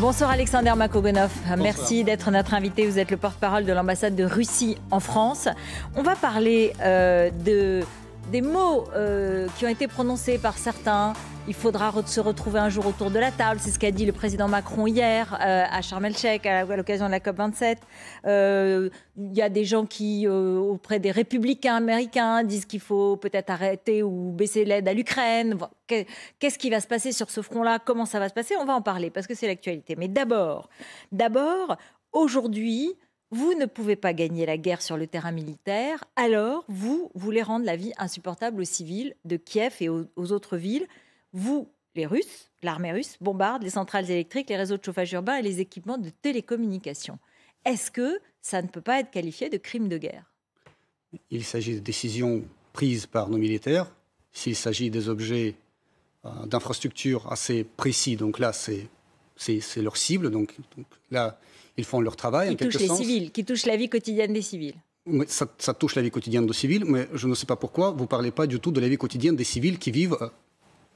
Bonsoir Alexander Makogonov, merci d'être notre invité. Vous êtes le porte-parole de l'ambassade de Russie en France. On va parler euh, de des mots euh, qui ont été prononcés par certains. Il faudra se retrouver un jour autour de la table. C'est ce qu'a dit le président Macron hier euh, à Sharm el-Sheikh à l'occasion de la COP27. Euh, il y a des gens qui, auprès des républicains américains, disent qu'il faut peut-être arrêter ou baisser l'aide à l'Ukraine. Qu'est-ce qui va se passer sur ce front-là Comment ça va se passer On va en parler parce que c'est l'actualité. Mais d'abord, d'abord, aujourd'hui, vous ne pouvez pas gagner la guerre sur le terrain militaire, alors vous voulez rendre la vie insupportable aux civils de Kiev et aux, autres villes. Vous, les Russes, l'armée russe, bombarde les centrales électriques, les réseaux de chauffage urbain et les équipements de télécommunication. Est-ce que ça ne peut pas être qualifié de crime de guerre Il s'agit de décisions prises par nos militaires. S'il s'agit des objets euh, d'infrastructures assez précis, donc là c'est c'est leur cible. Donc, là, ils font leur travail. Qui touche les civils, qui touche la vie quotidienne des civils. ça, touche la vie quotidienne des civils, mais je ne sais pas pourquoi vous ne parlez pas du tout de la vie quotidienne des civils qui vivent euh,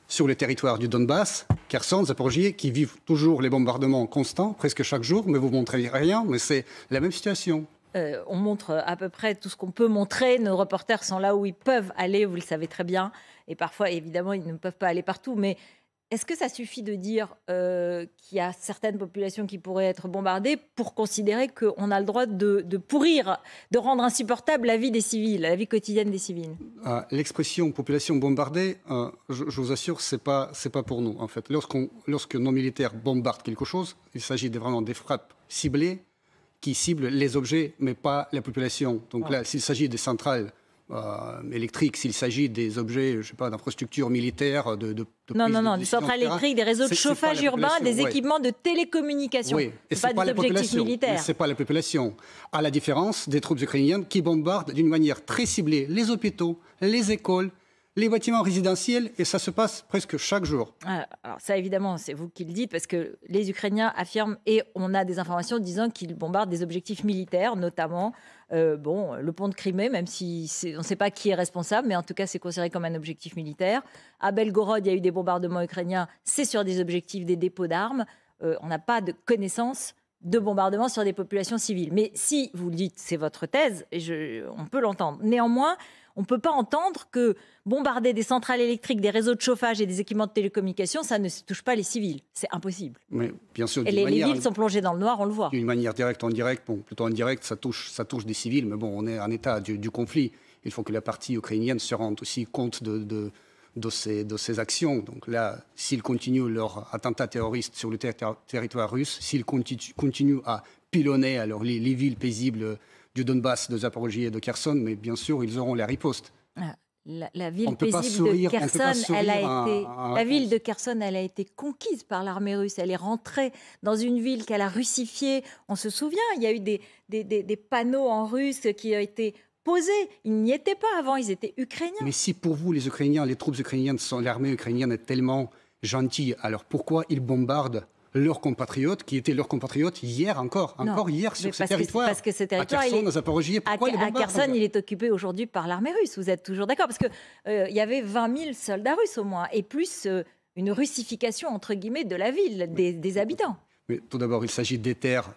sur les territoires du Donbass, Kherson, Zaporgier, qui vivent toujours les bombardements constants, presque chaque jour, mais vous ne montrez rien, mais c'est la même situation. Euh, on montre euh, à peu près tout ce qu'on peut montrer. Nos reporters sont là où ils peuvent aller, vous le savez très bien. Et parfois, évidemment, ils ne peuvent pas aller partout, mais est-ce que ça suffit de dire euh, qu'il y a certaines populations qui pourraient être bombardées pour considérer qu'on a le droit de, pourrir, de rendre insupportable la vie des civils, la vie quotidienne des civils euh, L'expression population bombardée, euh, je, vous assure, c'est pas pas pour nous en fait. Lorsqu'on lorsque nos militaires bombardent quelque chose, il s'agit vraiment des frappes ciblées qui ciblent les objets, mais pas la population. Donc là, s'il s'agit des centrales euh, électriques, s'il s'agit des objets, je sais pas, d'infrastructures militaires, de, non, non, non, des centrales électriques, des réseaux de chauffage urbain, des équipements de télécommunication Oui, pas, des objectifs militaires. C'est pas la population. À la différence des troupes ukrainiennes qui bombardent d'une manière très ciblée les hôpitaux, les écoles, les bâtiments résidentiels et ça se passe presque chaque jour. Ah, alors ça évidemment, c'est vous qui le dites parce que les Ukrainiens affirment et on a des informations disant qu'ils bombardent des objectifs militaires, notamment euh, bon, le pont de Crimée, même si on ne sait pas qui est responsable, mais en tout cas c'est considéré comme un objectif militaire. À Belgorod, il y a eu des bombardements ukrainiens, c'est sur des objectifs des dépôts d'armes. Euh, on n'a pas de connaissance de bombardements sur des populations civiles. Mais si vous le dites, c'est votre thèse, et je, on peut l'entendre. Néanmoins, on ne peut pas entendre que bombarder des centrales électriques, des réseaux de chauffage et des équipements de télécommunication, ça ne touche pas les civils. C'est impossible. bien sûr, les, villes sont plongées dans le noir, on le voit. D'une manière directe, en direct, bon, plutôt en direct, ça touche, des civils, mais bon, on est en état du, conflit. Il faut que la partie ukrainienne se rende aussi compte de, ces, actions. Donc là, s'ils continuent leur attentat terroriste sur le territoire russe, s'ils continuent à pilonner alors les villes paisibles du Donbass, de Zaporozhye et de Kherson, mais bien sûr, ils auront ah, la riposte. la, ville de Kherson, elle a été, conquise par l'armée russe. Elle est rentrée dans une ville qu'elle a russifiée. On se souvient, il y a eu des, des panneaux en russe qui ont été posés. Ils n'y étaient pas avant, ils étaient ukrainiens. Mais si pour vous, les Ukrainiens, les troupes ukrainiennes, l'armée ukrainienne est tellement gentille, alors pourquoi ils bombardent leurs compatriotes, qui étaient leurs compatriotes hier encore, encore hier sur ce Parce que ce territoire, à est, à pourquoi il est occupé aujourd'hui par l'armée russe. Vous êtes toujours d'accord Parce que euh, il y avait 20 000 soldats russes au moins, et plus euh, une russification entre guillemets de la ville, des, des habitants. Mais tout d'abord, il s'agit des terres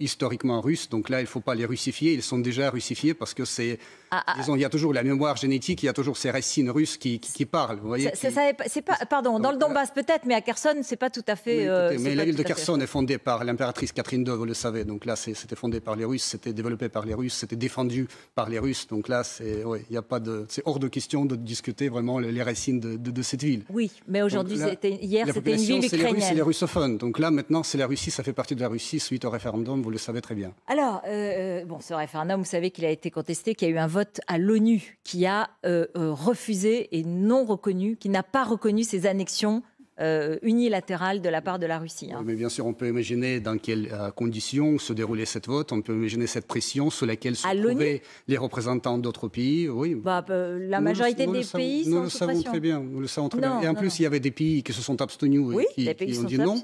historiquement russes. Donc là, il ne faut pas les russifier. Ils sont déjà russifiés parce que c'est. Ah, ah. disons, il y a toujours la mémoire génétique, il y a toujours ces racines russes qui, parlent. Vous voyez, c'est pas, pardon, dans le euh, Donbass peut-être, mais à Kherson, c'est pas tout à fait. Euh, mais la ville de Kherson est fondée par l'impératrice Catherine II, vous le savez. Donc là, c'était fondé par les Russes, c'était développé par les Russes, c'était défendu par les Russes. Donc là, c'est ouais, y a pas de, hors de question de discuter vraiment les racines de, cette ville. Oui, mais aujourd'hui, hier, c'était une ville ukrainienne. Les Russes et les russophones. Donc là, maintenant, c'est la Russie, ça fait partie de la Russie suite au référendum, le savez très bien. Alors, euh, euh, bon, ce référendum, vous savez qu'il a été contesté, qu'il y a eu un vote à l'ONU qui a euh, refusé et non reconnu, qui n'a pas reconnu ces annexions unilatérales de la part de la Russie. Hein. mais bien sûr, on peut imaginer dans quelles conditions se déroulait cette vote, on peut imaginer cette pression sous laquelle se trouvaient les représentants d'autres pays. Oui. Bah, la majorité des pays sont Nous très bien, nous le savons très bien. Et en plus, il y avait des pays qui se sont abstenus et qui, ont dit non.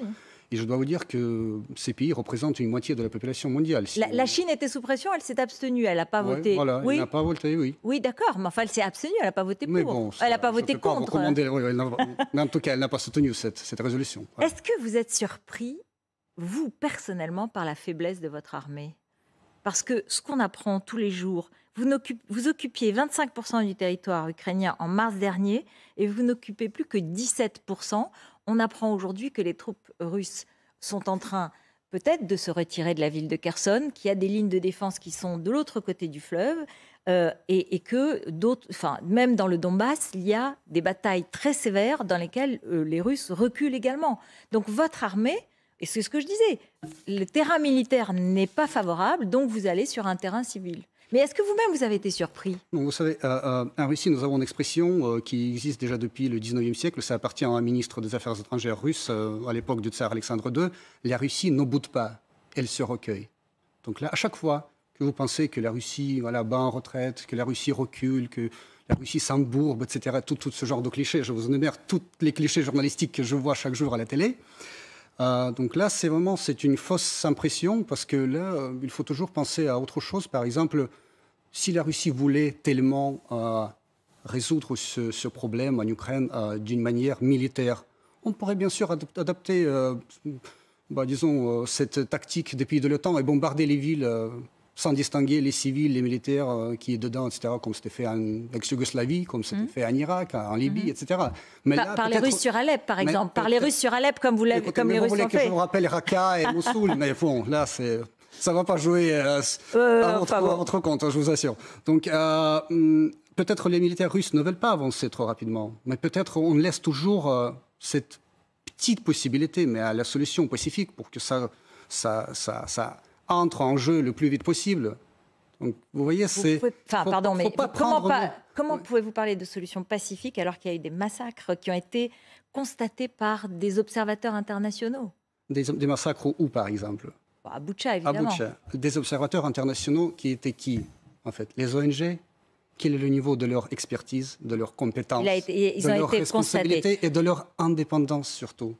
Et je dois vous dire que ces pays représentent une moitié de la population mondiale. la, Chine était sous pression, elle s'est abstenue, elle n'a pas voté. oui. elle n'a pas voté, oui. Oui, d'accord, mais enfin, elle s'est abstenue, elle n'a pas voté pour. elle n'a pas voté contre. mais en tout cas, elle n'a pas soutenu cette, résolution. Est-ce que vous êtes surpris, vous, personnellement, par la faiblesse de votre armée Parce que ce qu'on apprend tous les jours, vous, vous, occupiez 25% du territoire ukrainien en mars dernier et vous n'occupez plus que 17%. On apprend aujourd'hui que les troupes russes sont en train peut-être de se retirer de la ville de Kherson, qui a des lignes de défense qui sont de l'autre côté du fleuve, euh, et, que d'autres, enfin, même dans le Donbass, il y a des batailles très sévères dans lesquelles euh, les Russes reculent également. Donc votre armée, et c'est ce que je disais, le terrain militaire n'est pas favorable, donc vous allez sur un terrain civil. Mais est-ce que vous-même, vous avez été surpris Vous savez, euh, euh, en Russie, nous avons une expression euh, qui existe déjà depuis le 19e siècle. Ça appartient à un ministre des Affaires étrangères russe à l'époque du tsar Alexandre II. La Russie n'oboute pas, elle se recueille. Donc là, à chaque fois que vous pensez que la Russie voilà, bat en retraite, que la Russie recule, que la Russie s'embourbe, etc., tout, tout ce genre de clichés, je vous en énumère tous les clichés journalistiques que je vois chaque jour à la télé, euh, donc là, c'est vraiment c'est une fausse impression parce que là, euh, il faut toujours penser à autre chose. Par exemple, si la Russie voulait tellement euh, résoudre ce, problème en Ukraine d'une manière militaire, on pourrait bien sûr adapter, bah, disons, cette tactique des pays de l'OTAN et bombarder les villes sans distinguer les civils, les militaires euh, qui est dedans, etc., comme c'était fait en ex-Yougoslavie, comme c'était mhm. fait en Irak, en Libye, mhm. etc. Mais par, les Russes sur Alep, par exemple. Par les Russes sur Alep, comme vous l'avez, comme les Russes ont fait. Je vous rappelle Raqqa et Mossoul, mais bon, là, c'est ça va pas jouer euh, euh, à, votre, compte, hein, je vous assure. Donc, hmm, peut-être les militaires russes ne veulent pas avancer trop rapidement, mais peut-être on laisse toujours cette petite possibilité, mais à la solution pacifique pour que ça, ça, ça, ça entre en jeu le plus vite possible. Donc, vous voyez, c'est. Enfin, pardon, mais comment, comment pouvez-vous parler de solutions pacifiques alors qu'il y a eu des massacres qui ont été constatés par des observateurs internationaux des, des, massacres où, par exemple bah, À Boucha, évidemment. À Des observateurs internationaux qui étaient qui, en fait Les ONG Quel est le niveau de leur expertise, de leur compétence, ils de ont leur été responsabilité constatés. et de leur indépendance surtout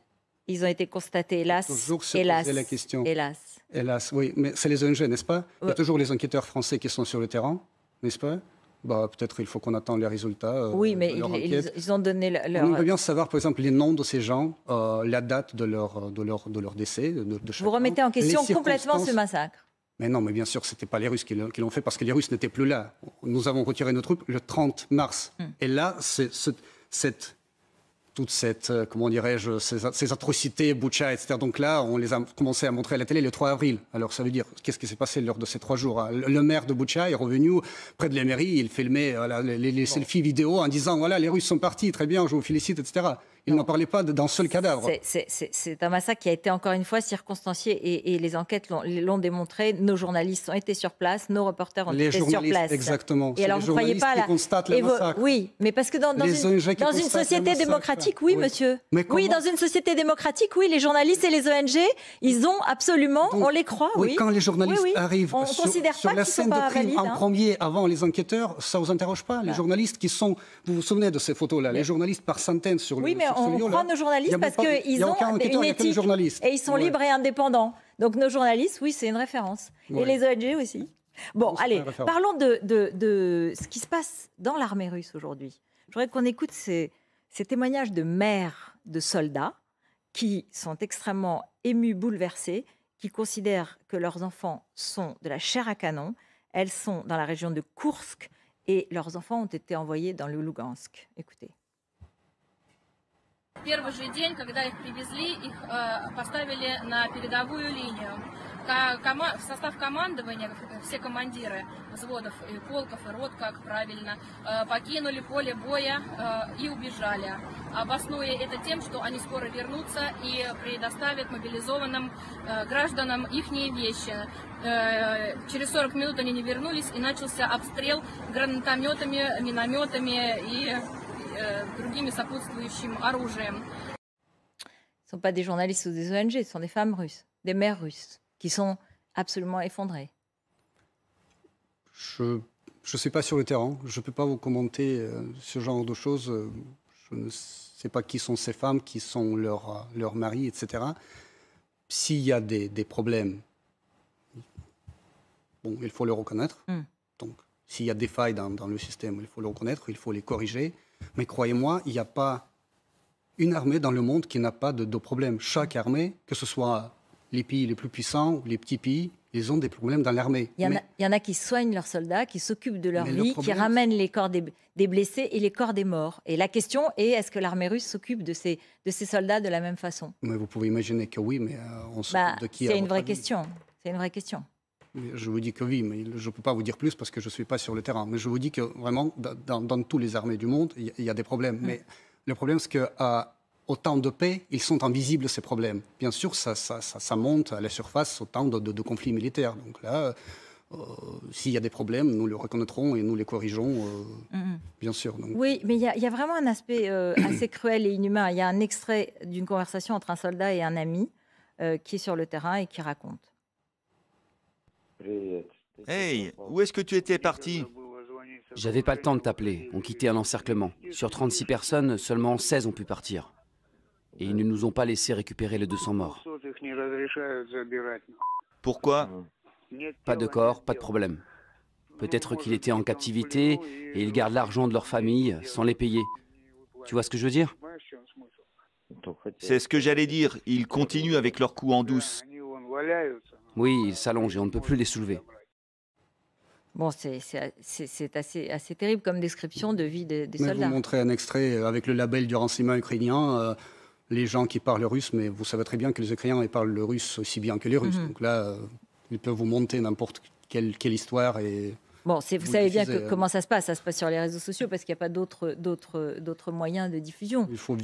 Ils ont été constatés, hélas. Toujours hélas, la question. Hélas. Hélas, oui, mais c'est les ONG, n'est-ce pas Il y a toujours les enquêteurs français qui sont sur le terrain, n'est-ce pas bah, Peut-être il faut qu'on attende les résultats. Euh, oui, mais ils, ont donné leur. On veut bien savoir, par exemple, les noms de ces gens, euh, la date de leur, de leur, de leur décès. Vous remettez en question complètement ce massacre mais non, mais bien sûr, ce n'était pas les Russes qui l'ont fait parce que les Russes n'étaient plus là. Nous avons retiré nos troupes le 30 mars. Hmm. Et là, c'est... cette, toutes cette, euh, comment dirais-je, ces, atrocités, Boucha, etc. Donc là, on les a commencé à montrer à la télé le 3 avril. Alors ça veut dire, qu'est-ce qui s'est passé lors de ces trois jours hein? le, maire de Boucha est revenu près de la mairie, il filmait euh, les, les, selfies vidéo en disant, voilà, les Russes sont partis, très bien, je vous félicite, etc. Il n'en parlait pas d'un seul cadavre. C'est un massacre qui a été encore une fois circonstancié et, les enquêtes l'ont démontré. Nos journalistes ont été sur place, nos reporters ont été sur place. Exactement. Et alors, les vous croyez pas là la... Oui, mais parce que dans, dans, une, société démocratique, oui, monsieur. oui, dans une société démocratique, oui, les journalistes et les ONG, ils ont absolument, on les croit. Oui, Quand les journalistes arrivent sur, la scène de crime en hein. premier, avant les enquêteurs, ça vous interroge pas. Les bah. journalistes qui sont, vous vous souvenez de ces photos-là, les journalistes par centaines sur le on prend nos journalistes parce qu'ils ont une éthique et ils sont libres et indépendants. Donc nos journalistes, oui, c'est une référence. Et les ONG aussi. Bon, allez, parlons de, ce qui se passe dans l'armée russe aujourd'hui. Je voudrais qu'on écoute ces, témoignages de mères de soldats qui sont extrêmement émus, bouleversés, qui considèrent que leurs enfants sont de la chair à canon. Elles sont dans la région de Koursk et leurs enfants ont été envoyés dans le Lugansk. Écoutez. Первый же день, когда их привезли, их э, поставили на передовую линию. в состав командования все командиры взводов и полков и рот, как правильно, э, покинули поле боя э, и убежали, обоснуя это тем, что они скоро вернутся и предоставят мобилизованным э, гражданам их вещи. через 40 минут они не вернулись и начался обстрел гранатометами, минометами и Э, ce ne sont pas des journalistes ou des ONG, ce sont des femmes russes, des mères russes, qui sont absolument effondrées. Je ne sais pas sur le terrain, je ne peux pas vous commenter euh, ce genre de choses. Je ne sais pas qui sont ces femmes, qui sont leurs maris, etc. S'il y a des, problèmes, bon, il faut le reconnaître. Hmm. Donc, s'il y a des failles dans, dans, le système, il faut le reconnaître, il faut les corriger. Mais croyez-moi, il n'y a pas une armée dans le monde qui n'a pas de, de problème. Chaque armée, que ce soit les pays les plus puissants ou les petits pays, ils ont des problèmes dans l'armée. Il, y, en a qui soignent leurs soldats, qui s'occupent de leur vie, qui ramènent les corps des, blessés et les corps des morts. Et la question est, est-ce que l'armée russe s'occupe de ces, de ces soldats de la même façon Mais vous pouvez imaginer que oui, mais euh, on se bah, de qui C'est une vraie question. C'est une vraie question. Je vous dis que oui, mais je ne peux pas vous dire plus parce que je ne suis pas sur le terrain. Mais je vous dis que vraiment, dans, toutes les armées du monde, il y, a des problèmes. Mais le problème, c'est que autant temps de paix, ils sont invisibles, ces problèmes. Bien sûr, ça, ça, monte à la surface au temps de, conflits militaires. Donc là, euh, s'il y a des problèmes, nous les reconnaîtrons et nous les corrigeons, euh, mm-hmm. bien sûr. Oui, mais il y, a vraiment un aspect euh, assez cruel et inhumain. Il y a un extrait d'une conversation entre un soldat et un ami qui est sur le terrain et qui raconte. Hey, où est-ce que tu étais parti J'avais pas le temps de t'appeler. On quittait un encerclement. Sur 36 personnes, seulement 16 ont pu partir. Et ils ne nous ont pas laissé récupérer les 200 morts. Pourquoi Pas de corps, pas de problème. Peut-être qu'il était en captivité et ils gardent l'argent de leur famille sans les payer. Tu vois ce que je veux dire C'est ce que j'allais dire. Ils continuent avec leurs coups en douce. Oui, ils s'allongent et on ne peut plus les soulever. Bon, c'est assez, assez terrible comme description de vie des, soldats. Je vais vous montrer un extrait avec le label du renseignement ukrainien. Euh, les gens qui parlent russe, mais vous savez très bien que les Ukrainiens parlent le russe aussi bien que les Russes. Mhm. Donc là, euh, ils peuvent vous monter n'importe quelle, quelle, histoire et. Bon, vous, vous savez bien que, euh. comment ça se passe. Ça se passe sur les réseaux sociaux parce qu'il n'y a pas d'autres moyens de diffusion. Il faut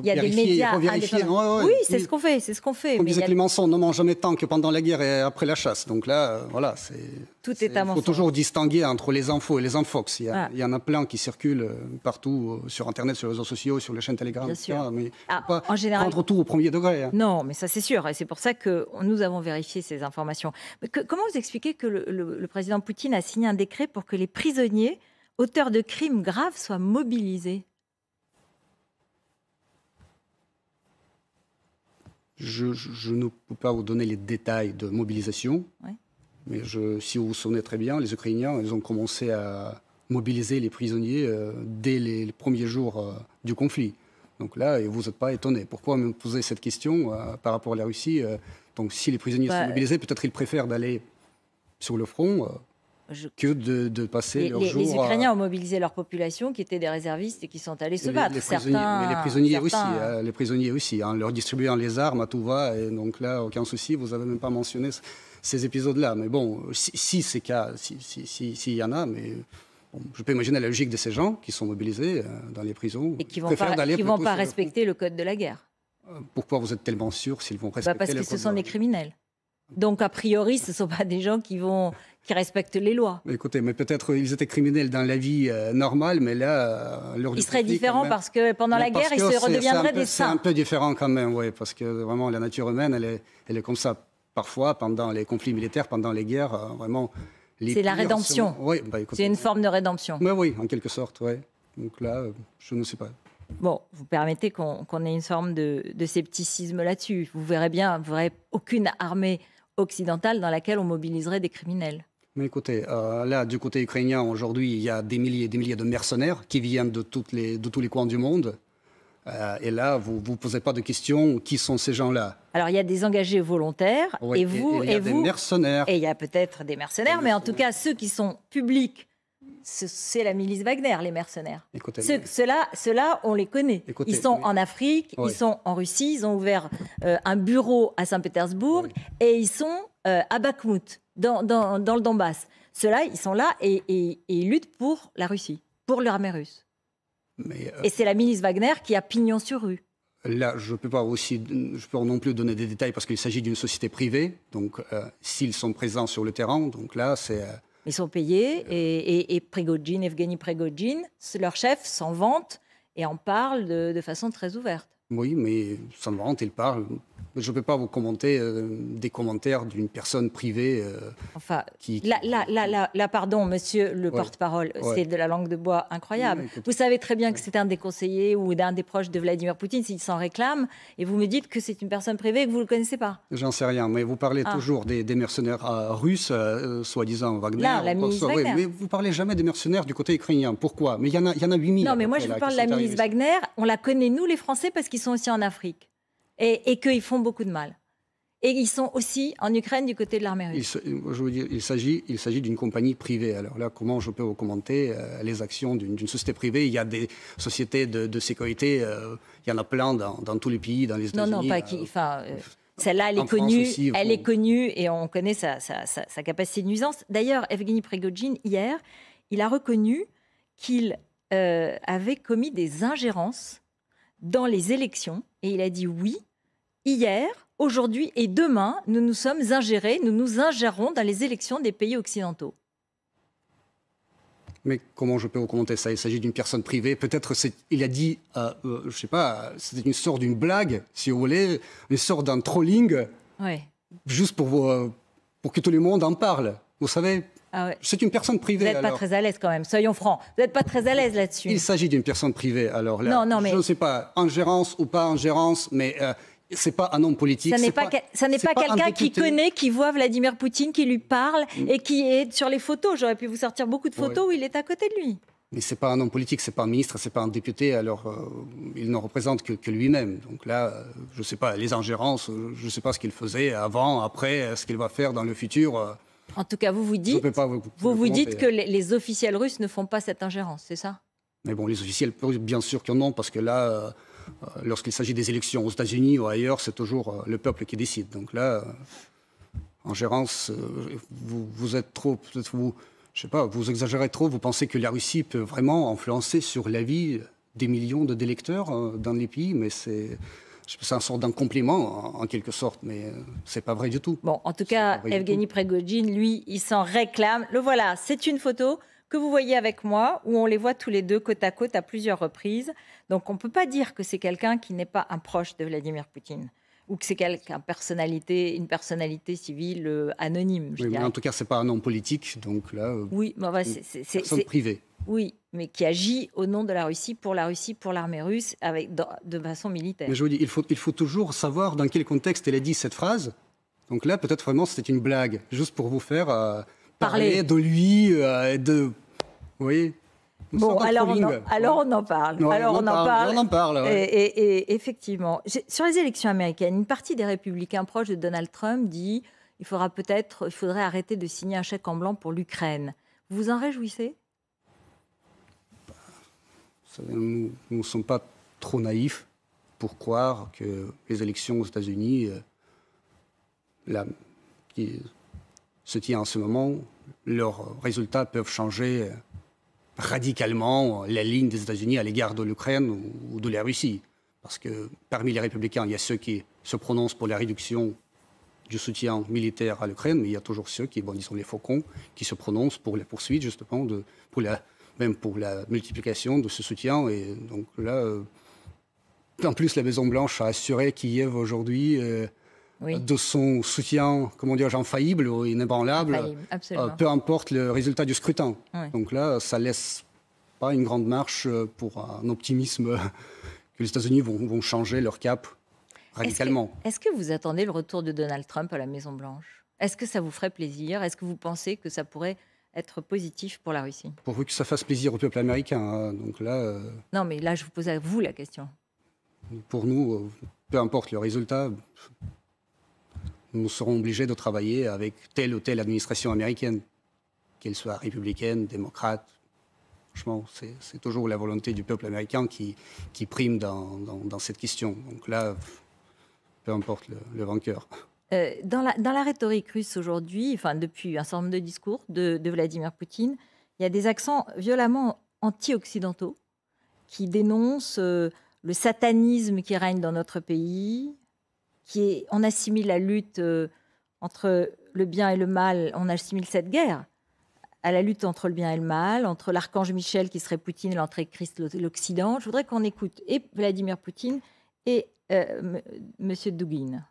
il y a des médias oui, c'est ce qu'on fait, c'est ce qu'on fait. Comme disait a... ne mange jamais tant que pendant la guerre et après la chasse. Donc là, euh, voilà, c'est. Tout est, Il faut toujours distinguer entre les infos et les infox. Il y, ah. en a plein qui circulent euh, partout euh, sur Internet, sur les réseaux sociaux, sur les chaînes Telegram. Bien sûr. Mais ah, pas en général, prendre tout au premier degré. Hein. Non, mais ça c'est sûr, et c'est pour ça que nous avons vérifié ces informations. comment vous expliquez que le président Poutine a signé un décret pour que les prisonniers auteurs de crimes graves soient mobilisés Je, ne peux pas vous donner les détails de mobilisation, mais je, si vous vous souvenez très bien, les Ukrainiens, ils ont commencé à mobiliser les prisonniers euh, dès les, premiers jours euh, du conflit. Donc là, vous n'êtes pas étonné. Pourquoi me poser cette question euh, par rapport à la Russie Donc si les prisonniers sont bah, mobilisés, peut-être ils préfèrent d'aller sur le front que de, passer les, Ukrainiens ont mobilisé leur population, qui étaient des réservistes et qui sont allés se battre. certains, les prisonniers aussi, en hein, les prisonniers aussi, leur distribuant les armes à tout va. Et donc là, aucun souci. Vous avez même pas mentionné ces épisodes-là. Mais bon, si, c'est cas, s'il si, y en a, mais je peux imaginer la logique de ces gens qui sont mobilisés euh, dans les prisons et qui vont vont pas respecter le... code de la guerre. Euh, pourquoi vous êtes tellement sûr s'ils vont bah, respecter guerre Parce que ce sont des criminels. Donc, a priori, ce ne sont pas des gens qui vont qui respectent les lois. Mais écoutez, mais peut-être euh, ils étaient criminels dans la vie euh, normale, mais là, euh, leur ils seraient différents parce que pendant la guerre, ils se redeviendraient des saints. C'est un peu différent quand même, oui, parce que vraiment la nature humaine, elle est, elle est comme ça. Parfois, pendant les conflits militaires, pendant les guerres, vraiment. C'est la rédemption. Oui, bah, c'est une forme de rédemption. Mais oui, en quelque sorte, oui. Donc là, je ne sais pas. Bon, vous permettez qu'on ait une forme de, de scepticisme là-dessus. Vous verrez bien, vous verrez aucune armée occidentale dans laquelle on mobiliserait des criminels. Mais écoutez, euh, là, du côté ukrainien, aujourd'hui, il y a des milliers et des milliers de mercenaires qui viennent de, toutes les, de tous les coins du monde. Euh, et là, vous ne vous posez pas de questions qui sont ces gens-là. Alors, il y a des engagés volontaires, et vous. Et, il y a des mercenaires. Et il y a peut-être des mercenaires, mais en tout cas, ceux qui sont publics c'est la milice Wagner, les mercenaires. Ceux-là, on les connaît. ils sont en Afrique, ils sont en Russie, ils ont ouvert euh, un bureau à Saint-Pétersbourg et ils sont euh, à Bakhmut, dans, le Donbass. Ceux-là, ils sont là et, ils luttent pour la Russie, pour l'armée russe. Euh, et c'est la milice Wagner qui a pignon sur rue. Là, je ne peux pas aussi, non plus donner des détails parce qu'il s'agit d'une société privée. Donc, s'ils sont présents sur le terrain, donc là, c'est ils sont payés. Et, et, Prigogine, Evgeny Prigogine, leur chef s'en vante et en parle de, de façon très ouverte. Oui, mais s'en vante, il parle. Je ne peux pas vous commenter euh, des commentaires d'une personne privée. Euh, enfin, Là, là, là, pardon, monsieur le porte-parole, c'est de la langue de bois incroyable. vous savez très bien que c'est un des conseillers ou d'un des proches de Vladimir Poutine s'il s'en réclame, et vous me dites que c'est une personne privée et que vous ne le connaissez pas. J'en sais rien, mais vous parlez ah. toujours des, mercenaires euh, russes, soi-disant Wagner. Là, la ministre Wagner. mais vous ne parlez jamais des mercenaires du côté ukrainien. Pourquoi Mais il y en a, a 8000. Non, mais moi, je parle de la ministre Wagner. On la connaît, nous, les Français, parce qu'ils sont aussi en Afrique et, qu'ils font beaucoup de mal. Et ils sont aussi en Ukraine du côté de l'armée russe. Il, s'agit, il s'agit d'une compagnie privée. Alors là, comment je peux vous commenter euh, les actions d'une, société privée Il y a des sociétés de, sécurité, euh, il y en a plein dans, tous les pays, dans les États-Unis. Non, non, pas euh, qui. celle-là, elle est connue, elle est connue et on connaît sa, sa capacité de nuisance. D'ailleurs, Evgeny Prigogine, hier, il a reconnu qu'il avait commis des ingérences dans les élections et il a dit oui hier, aujourd'hui et demain, nous nous sommes ingérés, nous nous ingérons dans les élections des pays occidentaux. Mais comment je peux vous commenter ça Il s'agit d'une personne privée. Peut-être il a dit, je euh, ne euh, je sais pas, c'était une sorte d'une blague, si vous voulez, une sorte d'un trolling, juste pour, euh, pour que tout le monde en parle. Vous savez, ah c'est une personne privée. Vous n'êtes pas très à l'aise quand même, soyons francs. Vous n'êtes pas très à l'aise là-dessus. Il s'agit d'une personne privée. Alors là, non, non, mais... je ne sais pas, ingérence ou pas ingérence, mais c'est pas un homme politique. Ça n'est pas, pas, quelqu'un qui connaît, qui voit Vladimir Poutine, qui lui parle mm. et qui est sur les photos. J'aurais pu vous sortir beaucoup de photos où il est à côté de lui. Mais c'est pas un homme politique, c'est pas un ministre, c'est pas un député. Alors euh, il ne représente que, lui-même. Donc là, euh, je sais pas les ingérences, euh, je sais pas ce qu'il faisait avant, après, ce qu'il va faire dans le futur. En tout cas, vous vous dites, vous, vous, dites que les, officiels russes ne font pas cette ingérence, c'est ça Mais bon, les officiels russes, bien sûr en non, parce que là. Euh, lorsqu'il s'agit des élections aux États-Unis ou ailleurs, c'est toujours euh, le peuple qui décide. Donc là, euh, en gérance, vous, êtes trop, peut-être sais pas, vous exagérez trop, vous pensez que la Russie peut vraiment influencer sur la vie des millions de d'électeurs dans les pays, mais c'est c'est un sort d'un compliment en quelque sorte, mais ce n'est pas vrai du tout. Bon, en tout cas, Evgeny Prigojine, lui, il s'en réclame. Le voilà, c'est une photo que vous voyez avec moi, où on les voit tous les deux côte à côte à plusieurs reprises. Donc on ne peut pas dire que c'est quelqu'un qui n'est pas un proche de Vladimir Poutine ou que c'est quelqu'un personnalité, une personnalité civile euh, anonyme. en tout cas, c'est pas un nom politique, donc là. Euh, oui, c'est personne privée. Oui, mais qui agit au nom de la Russie, pour la Russie, pour l'armée russe, avec de, façon militaire. Mais je vous dis, il faut, faut toujours savoir dans quel contexte elle a dit cette phrase. Donc là, peut-être vraiment, c'était une blague, juste pour vous faire. Euh, parler, parler de lui, de oui. Bon, alors on, en, alors on parle. alors on, en parle. et, effectivement, sur les élections américaines, une partie des républicains proches de Donald Trump dit il faudra peut-être, faudrait arrêter de signer un chèque en blanc pour l'Ukraine. Vous vous en réjouissez Nous ne sommes pas trop naïfs pour croire que les élections aux États-Unis, euh, qui se tient en ce moment, leurs résultats peuvent changer euh, radicalement la ligne des États-Unis à l'égard de l'Ukraine ou de la Russie. Parce que parmi les républicains, il y a ceux qui se prononcent pour la réduction du soutien militaire à l'Ukraine, mais il y a toujours ceux qui bon, ils sont les faucons, qui se prononcent pour la poursuite, justement, de, pour la, même pour la multiplication de ce soutien. Et donc là, euh, en plus, la Maison-Blanche a assuré Kiev aujourd'hui. Euh, de son soutien, comment dire, infaillible ou inébranlable, euh, peu importe le résultat du scrutin. Donc là, ça laisse pas une grande marche euh, pour un optimisme euh, que les États-Unis vont, changer leur cap radicalement. Est-ce que, vous attendez le retour de Donald Trump à la Maison Blanche Est-ce que ça vous ferait plaisir Est-ce que vous pensez que ça pourrait être positif pour la Russie. Pourvu que ça fasse plaisir au peuple américain. Hein. Donc là. Non, mais là, je vous pose à vous la question. Pour nous, peu importe le résultat, nous serons obligés de travailler avec telle ou telle administration américaine, qu'elle soit républicaine, démocrate. Franchement, c'est toujours la volonté du peuple américain qui, prime dans, cette question. Donc là, peu importe le, vainqueur. Euh, dans, la, rhétorique russe aujourd'hui, enfin depuis un certain nombre de discours de, Vladimir Poutine, il y a des accents violemment anti-occidentaux qui dénoncent euh, le satanisme qui règne dans notre pays, qui est, on assimile la lutte euh, entre le bien et le mal, on assimile cette guerre à la lutte entre le bien et le mal, entre l'archange Michel qui serait Poutine et l'entrée Christ l'Occident. Je voudrais qu'on écoute et Vladimir Poutine et euh, M. Dugin.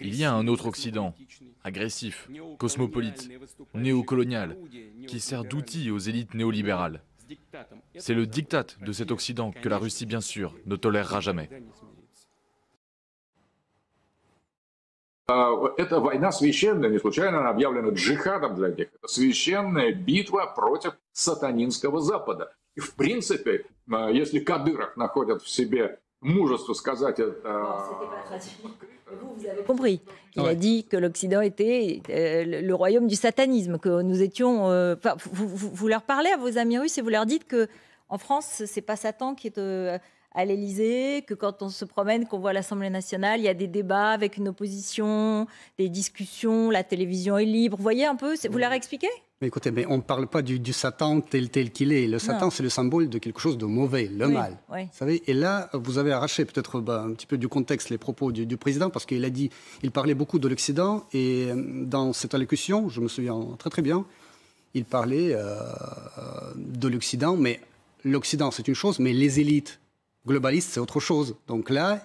Il y a un autre Occident, agressif, cosmopolite, néocolonial, qui sert d'outil aux élites néolibérales. C'est le diktat de cet Occident que la Russie, bien sûr, ne tolérera jamais. А, эта война священная, не случайно она объявлена джихадом для них. Это священная битва против сатанинского Запада. И в принципе, а, если Кадыров находят в себе мужество сказать это... А, Vous, avez compris. Il a dit que l'Occident était euh, le royaume du satanisme, que nous étions. Euh, vous, vous, leur parlez à vos amis russes et vous leur dites que en France, c'est pas Satan qui est euh, à l'Élysée, que quand on se promène, qu'on voit l'Assemblée nationale, il y a des débats avec une opposition, des discussions, la télévision est libre. voyez un peu, vous leur expliquez écoutez, mais on ne parle pas du, Satan tel, tel qu'il est. Le Satan, c'est le symbole de quelque chose de mauvais, le mal. Vous savez et là, vous avez arraché peut-être bah, un petit peu du contexte les propos du, président, parce qu'il a dit, il parlait beaucoup de l'Occident, et euh, dans cette allocution, je me souviens très très bien, il parlait euh, euh, de l'Occident, mais l'Occident, c'est une chose, mais les élites globalistes, c'est autre chose. Donc là,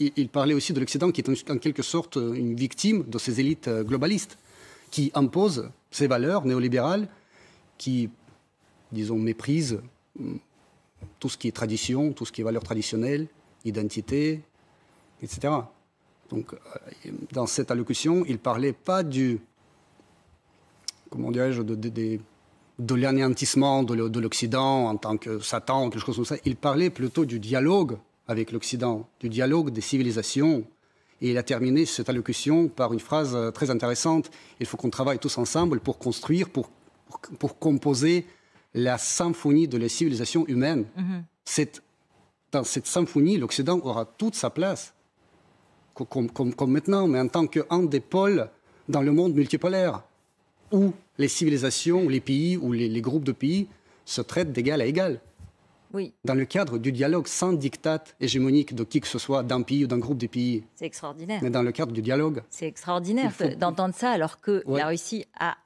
il, parlait aussi de l'Occident qui est en quelque sorte une victime de ces élites globalistes qui impose ces valeurs néolibérales, qui, disons, méprise mm, tout ce qui est tradition, tout ce qui est valeurs traditionnelles, identité, etc. Donc, euh, dans cette allocution, il parlait pas du, comment dirais-je, de, de, de, de l'anéantissement de l'Occident en tant que Satan, quelque chose comme ça. Il parlait plutôt du dialogue avec l'Occident, du dialogue des civilisations, et il a terminé cette allocution par une phrase euh, très intéressante. Il faut qu'on travaille tous ensemble pour construire, pour, pour composer la symphonie de la civilisation humaine. Mm-hmm. dans cette symphonie, l'Occident aura toute sa place, comme, maintenant, mais en tant qu'un des pôles dans le monde multipolaire, où les civilisations, les pays ou les groupes de pays se traitent d'égal à égal oui. dans le cadre du dialogue sans dictat hégémonique de qui que ce soit, d'un pays ou d'un groupe de pays. C'est extraordinaire. Mais dans le cadre du dialogue. C'est extraordinaire d'entendre ça alors que la Russie a,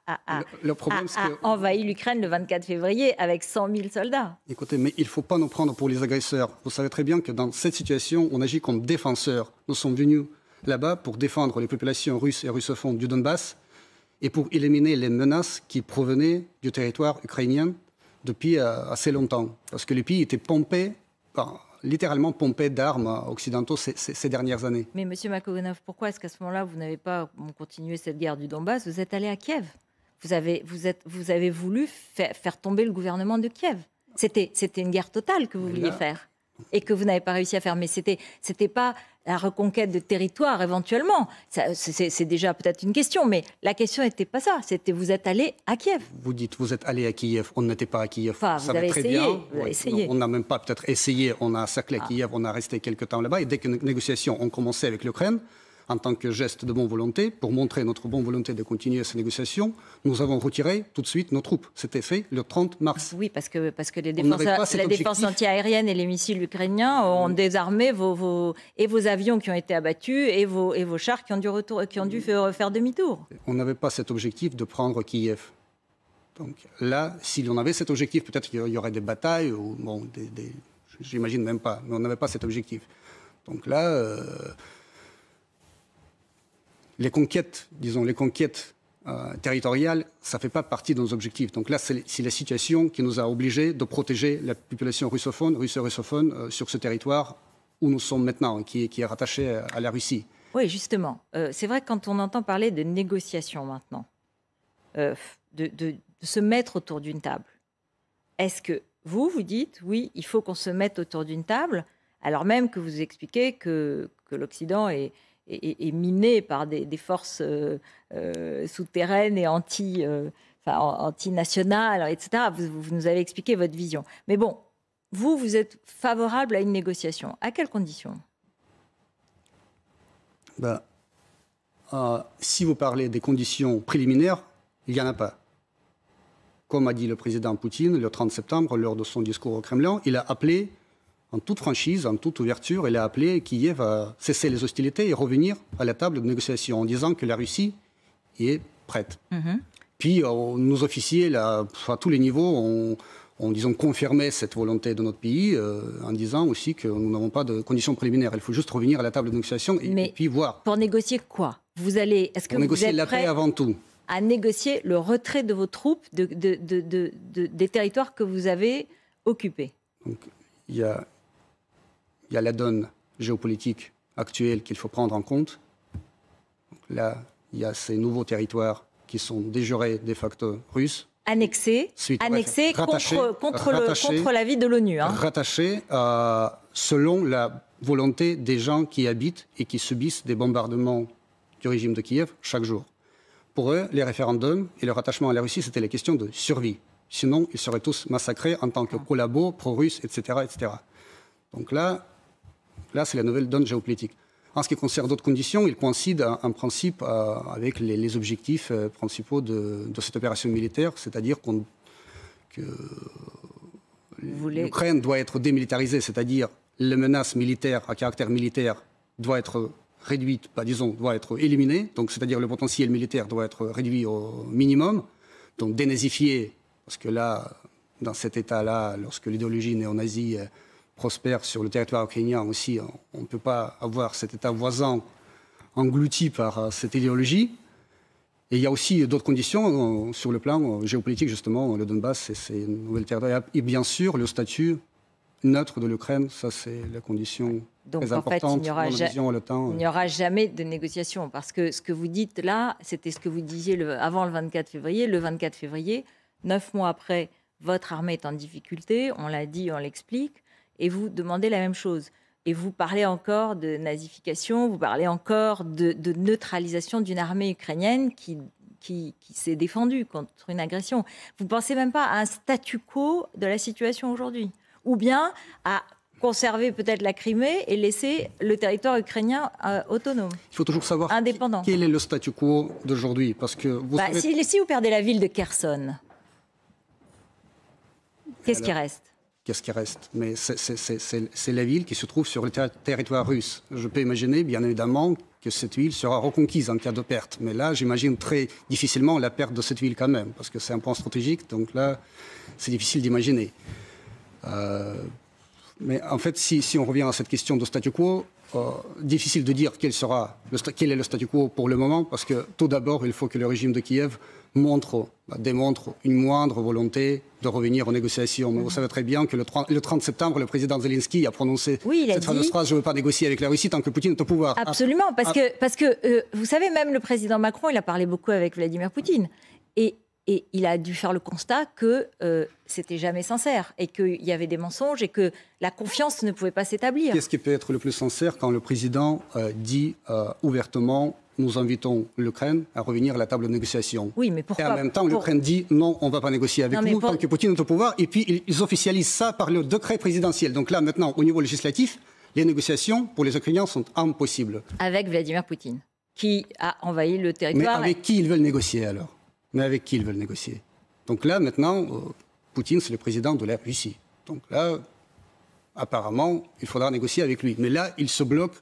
envahi l'Ukraine le 24 février avec 100 000 soldats. Écoutez, mais il ne faut pas nous prendre pour les agresseurs. Vous savez très bien que dans cette situation, on agit comme défenseurs. Nous sommes venus là-bas pour défendre les populations russes et russophones du Donbass et pour éliminer les menaces qui provenaient du territoire ukrainien depuis euh, assez longtemps, parce que les pays étaient pompés, littéralement pompés d'armes occidentaux ces, dernières années. Mais Monsieur Makogonov, pourquoi est-ce qu'à ce, moment-là, vous n'avez pas continué cette guerre du Donbass Vous êtes allé à Kiev. Vous avez, voulu faire, tomber le gouvernement de Kiev. C'était une guerre totale que vous vouliez faire et que vous n'avez pas réussi à faire. Mais c'était, c'était pas la reconquête de territoire éventuellement. c'est, déjà peut-être une question, mais la question n'était pas ça. C'était vous êtes allé à Kiev. Vous dites vous êtes allé à Kiev. On n'était pas à Kiev. ça vous avez très essayé, bien. On n'a même pas peut-être essayé. On a cerclé ah. Kiev. On a resté quelques temps là-bas. Et dès que les négociations ont commencé avec l'Ukraine, en tant que geste de bonne volonté, pour montrer notre bonne volonté de continuer ces négociations, nous avons retiré tout de suite nos troupes. C'était fait le 30 mars. Oui, parce que, parce que les défenses, la défense antiaérienne et les missiles ukrainiens ont désarmé vos, et vos avions qui ont été abattus et vos, et vos chars qui ont dû, retour, qui ont dû faire demi-tour. On n'avait pas cet objectif de prendre Kiev. Donc là, si on avait cet objectif, peut-être qu'il y aurait des batailles, ou bon, des, j'imagine même pas, mais on n'avait pas cet objectif. Donc là, euh, les conquêtes, disons, les conquêtes euh, territoriales, ça ne fait pas partie de nos objectifs. Donc là, c'est la situation qui nous a obligés de protéger la population russophone, russo-russophone euh, sur ce territoire où nous sommes maintenant, hein, qui, est rattaché à la Russie. Oui, justement. Euh, c'est vrai que quand on entend parler de négociations maintenant, de, se mettre autour d'une table, est-ce que vous, vous dites, oui, il faut qu'on se mette autour d'une table, alors même que vous expliquez que l'Occident est et minée par des, forces euh, euh, souterraines et anti, euh, enfin, nationales etc. Vous, nous avez expliqué votre vision. Mais bon, vous, vous êtes favorable à une négociation. À quelles conditions ben, Si vous parlez des conditions préliminaires, il n'y en a pas comme a dit le président Poutine le 30 septembre lors de son discours au Kremlin, il a appelé en toute franchise, en toute ouverture, elle a appelé Kiev à cesser les hostilités et revenir à la table de négociation en disant que la Russie est prête. Mhm. Puis euh, nos officiers, là, à tous les niveaux, ont, confirmé cette volonté de notre pays euh, en disant aussi que nous n'avons pas de conditions préliminaires. Il faut juste revenir à la table de négociation et, Mais puis voir. Pour négocier quoi Vous allez. Est-ce que vous êtes la avant tout à négocier le retrait de vos troupes de, des territoires que vous avez occupés. Donc, il y a il y a la donne géopolitique actuelle qu'il faut prendre en compte. là, il y a ces nouveaux territoires qui sont déjurés de facto russes. Annexés, annexés contre, contre, le, contre l'avis de l'ONU. Hein. Rattachés euh, selon la volonté des gens qui habitent et qui subissent des bombardements du régime de Kiev chaque jour. Pour eux, les référendums et leur rattachement à la Russie, c'était la question de survie. Sinon, ils seraient tous massacrés en tant que ah. collabos, pro-russes, etc., etc. Donc là, Là, c'est la nouvelle donne géopolitique. En ce qui concerne d'autres conditions, il coïncide en principe euh, avec les, objectifs euh, principaux de, cette opération militaire, c'est-à-dire qu'on, que l'Ukraine doit être démilitarisée, c'est-à-dire les menace militaire, à caractère militaire doit être réduite, pas bah, disons, doit être éliminée, donc c'est-à-dire le potentiel militaire doit être réduit au minimum, donc dénazifié, parce que là, dans cet état-là, lorsque l'idéologie néo-nazie euh, prospère sur le territoire ukrainien aussi, on ne peut pas avoir cet État voisin englouti par euh, cette idéologie. Et il y a aussi d'autres conditions euh, sur le plan euh, géopolitique, justement, le Donbass, c'est une nouvelle territoire. Et bien sûr, le statut neutre de l'Ukraine, ça c'est la condition donc, en fait, il n'y aura, jamais de négociation parce que ce que vous dites là, c'était ce que vous disiez avant le 24 février. Le 24 février, neuf mois après, votre armée est en difficulté. On l'a dit, on l'explique et vous demandez la même chose. Et vous parlez encore de nazification, vous parlez encore de, neutralisation d'une armée ukrainienne qui, qui, s'est défendue contre une agression. Vous ne pensez même pas à un statu quo de la situation aujourd'hui, ou bien à conserver peut-être la Crimée et laisser le territoire ukrainien euh, autonome. Il faut toujours savoir quel est le statu quo d'aujourd'hui, parce que bah, si, si vous perdez la ville de Kherson, qu'est-ce qui reste qu'est-ce qui reste. Mais c'est la ville qui se trouve sur le territoire russe. Je peux imaginer, bien évidemment, que cette ville sera reconquise en cas de perte. Mais là, j'imagine très difficilement la perte de cette ville quand même, parce que c'est un point stratégique, donc là, c'est difficile d'imaginer. Euh, mais en fait, si, on revient à cette question de statu quo, euh, difficile de dire quel, sera quel est le statu quo pour le moment, parce que tout d'abord, il faut que le régime de Kiev montre, bah, démontre une moindre volonté de revenir aux négociations. Mais vous mhm. savez très bien que le 30, septembre, le président Zelensky a prononcé cette phrase Je ne veux pas négocier avec la Russie tant que Poutine est au pouvoir. Ah, Absolument, parce ah. que, parce que euh, vous savez, même le président Macron, il a parlé beaucoup avec Vladimir Poutine. Et, il a dû faire le constat que euh, c'était jamais sincère et qu'il y avait des mensonges et que la confiance ne pouvait pas s'établir. Qu'est-ce qui peut être le plus sincère quand le président euh, dit ouvertement nous invitons l'Ukraine à revenir à la table de négociation. Oui, mais pourquoi Et en même temps, l'Ukraine dit non, on ne va pas négocier avec nous tant que Poutine est au pouvoir. Et puis, ils officialisent ça par le décret présidentiel. Donc là, maintenant, au niveau législatif, les négociations pour les Ukrainiens sont impossibles. Avec Vladimir Poutine, qui a envahi le territoire. Mais avec qui ils veulent négocier alors Mais avec qui ils veulent négocier Donc là, maintenant, euh, Poutine, c'est le président de la Russie. Donc là, apparemment, il faudra négocier avec lui. Mais là, il se bloque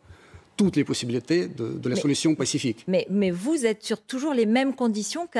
toutes les possibilités de, la solution pacifique. Mais, mais, vous êtes sur toujours les mêmes conditions que,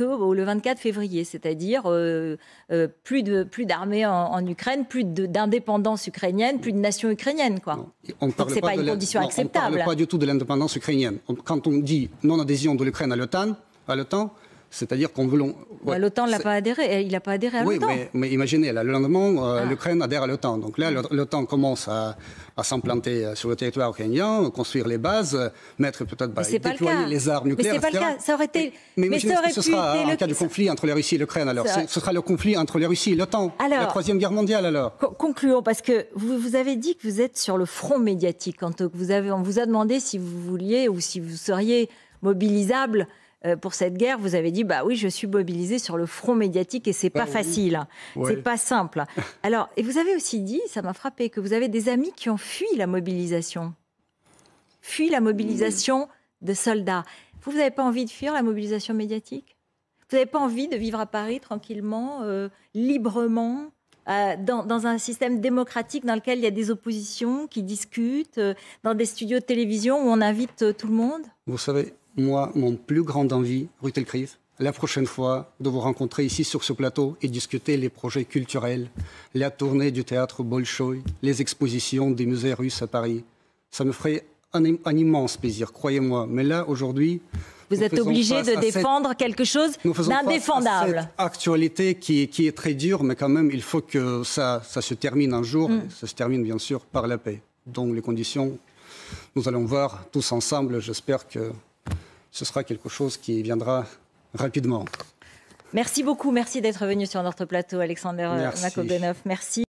le 24 février, c'est-à-dire euh, euh, plus d'armée en, en, Ukraine, plus d'indépendance ukrainienne, plus de nation ukrainienne. Quoi. On ne parle pas, une condition acceptable. On ne parle pas du tout de l'indépendance ukrainienne. quand on dit non-adhésion de l'Ukraine à l'OTAN, à l'OTAN, c'est-à-dire qu'on veut. L'OTAN bah, L'OTAN l'a pas adhéré, il n'a pas adhéré à l'OTAN. Mais, mais, imaginez, le lendemain, euh, ah. l'Ukraine adhère à l'OTAN. Donc là, l'OTAN commence à, s'implanter euh, sur le territoire ukrainien, construire les bases, euh, mettre peut-être bah, déployer les armes nucléaires. Mais n'est pas le cas. Ça aurait été. Mais, ce sera hein, le... cas du conflit entre la Russie et l'Ukraine. Alors, ce sera le conflit entre la Russie et l'OTAN. La troisième guerre mondiale alors. concluons parce que vous, avez dit que vous êtes sur le front médiatique que vous avez, on vous a demandé si vous vouliez ou si vous seriez mobilisable euh, pour cette guerre, vous avez dit bah oui, je suis mobilisé sur le front médiatique et c'est bah pas facile, c'est pas simple. Alors, et vous avez aussi dit, ça m'a frappé, que vous avez des amis qui ont fui la mobilisation, fui la mobilisation de soldats. Vous n'avez pas envie de fuir la mobilisation médiatique Vous n'avez pas envie de vivre à Paris tranquillement, euh, librement euh, dans, un système démocratique dans lequel il y a des oppositions qui discutent, dans des studios de télévision où on invite tout le monde Vous savez, moi, mon plus grande envie, Rutel la prochaine fois, de vous rencontrer ici sur ce plateau et discuter les projets culturels, la tournée du théâtre Bolchoï, les expositions des musées russes à Paris. Ça me ferait un, immense plaisir, croyez-moi. Mais là, aujourd'hui, vous êtes obligé de défendre quelque chose d'indéfendable. Actualité qui, est très dure, mais quand même, il faut que ça, se termine un jour. Mm. Ça se termine bien sûr par la paix. Donc les conditions, nous allons voir tous ensemble. J'espère que ce sera quelque chose qui viendra rapidement. Merci beaucoup, merci d'être venu sur notre plateau, Alexander Makobenov. Merci.